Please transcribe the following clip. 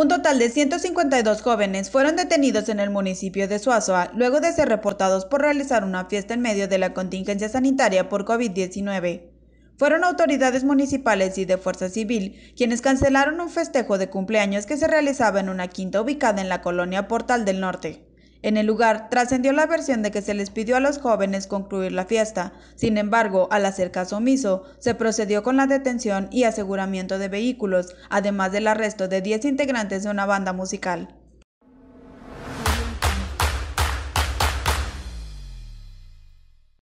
Un total de 152 jóvenes fueron detenidos en el municipio de Suazoa luego de ser reportados por realizar una fiesta en medio de la contingencia sanitaria por COVID-19. Fueron autoridades municipales y de fuerza civil quienes cancelaron un festejo de cumpleaños que se realizaba en una quinta ubicada en la colonia Portal del Norte. En el lugar trascendió la versión de que se les pidió a los jóvenes concluir la fiesta. Sin embargo, al hacer caso omiso, se procedió con la detención y aseguramiento de vehículos, además del arresto de 10 integrantes de una banda musical.